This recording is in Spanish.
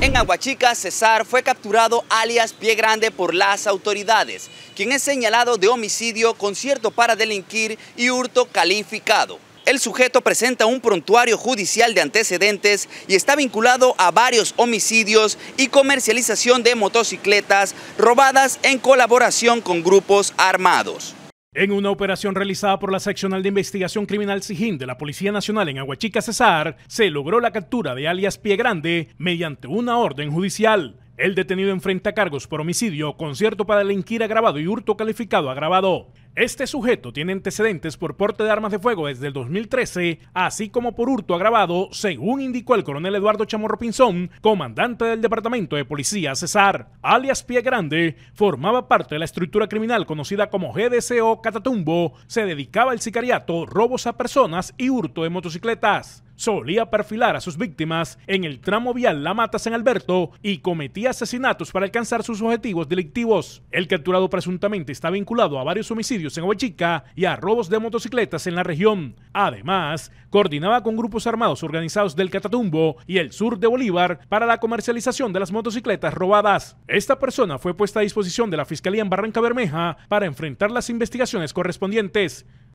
En Aguachica, César fue capturado alias Pie Grande por las autoridades, quien es señalado de homicidio, concierto para delinquir y hurto calificado. El sujeto presenta un prontuario judicial de antecedentes y está vinculado a varios homicidios y comercialización de motocicletas robadas en colaboración con grupos armados. En una operación realizada por la Seccional de Investigación Criminal SIGIN de la Policía Nacional en Aguachica, Cesar, se logró la captura de alias Pie Grande mediante una orden judicial. El detenido enfrenta cargos por homicidio, concierto para delinquir agravado y hurto calificado agravado. Este sujeto tiene antecedentes por porte de armas de fuego desde el 2013, así como por hurto agravado, según indicó el coronel Eduardo Chamorro Pinzón, comandante del Departamento de Policía Cesar. Alias Pie Grande formaba parte de la estructura criminal conocida como GDCO Catatumbo, se dedicaba al sicariato, robos a personas y hurto de motocicletas solía perfilar a sus víctimas en el tramo vial La Mata San Alberto y cometía asesinatos para alcanzar sus objetivos delictivos. El capturado presuntamente está vinculado a varios homicidios en Ovechica y a robos de motocicletas en la región. Además, coordinaba con grupos armados organizados del Catatumbo y el sur de Bolívar para la comercialización de las motocicletas robadas. Esta persona fue puesta a disposición de la Fiscalía en Barranca Bermeja para enfrentar las investigaciones correspondientes.